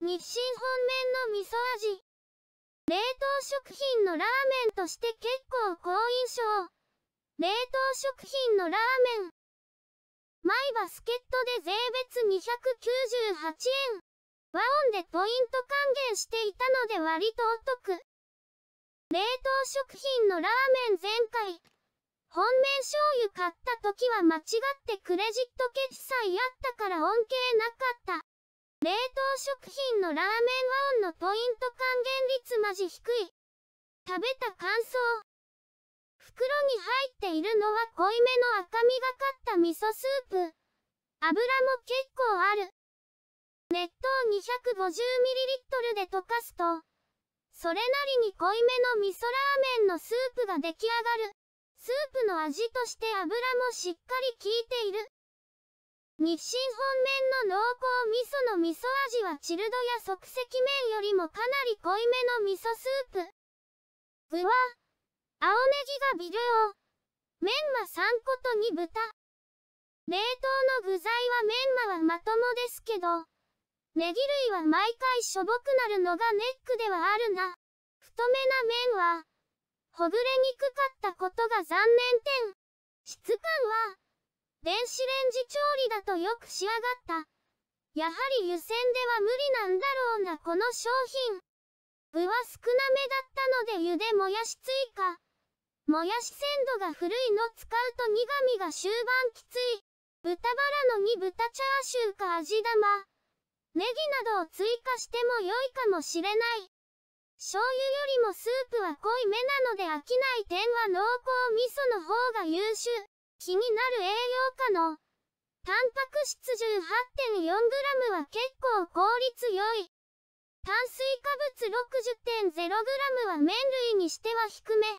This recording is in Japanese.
日清本麺の味噌味。冷凍食品のラーメンとして結構好印象。冷凍食品のラーメン。毎バスケットで税別298円。和音でポイント還元していたので割とお得。冷凍食品のラーメン前回、本麺醤油買った時は間違ってクレジット決済あったから恩恵なかった。冷凍食品のラーメン和音のポイント還元率マジ低い。食べた感想。袋に入っているのは濃いめの赤みがかった味噌スープ。油も結構ある。熱湯 250ml で溶かすと、それなりに濃いめの味噌ラーメンのスープが出来上がる。スープの味として油もしっかり効いている。日清本麺の濃厚味噌の味噌味はチルドや即席麺よりもかなり濃いめの味噌スープ。具は、青ネギが微量。メンマ3個と2豚。冷凍の具材はメンマはまともですけど、ネギ類は毎回しょぼくなるのがネックではあるな。太めな麺は、ほぐれにくかったことが残念点。質感は、電子レンジ調理だとよく仕上がった。やはり湯煎では無理なんだろうなこの商品。具は少なめだったので湯でもやし追加。もやし鮮度が古いの使うと苦味が終盤きつい。豚バラの煮豚チャーシューか味玉。ネギなどを追加しても良いかもしれない。醤油よりもスープは濃いめなので飽きない点は濃厚味噌の方が優秀。気になる栄養価のタンパク質 18.4g は結構効率良い。炭水化物 60.0g は麺類にしては低め。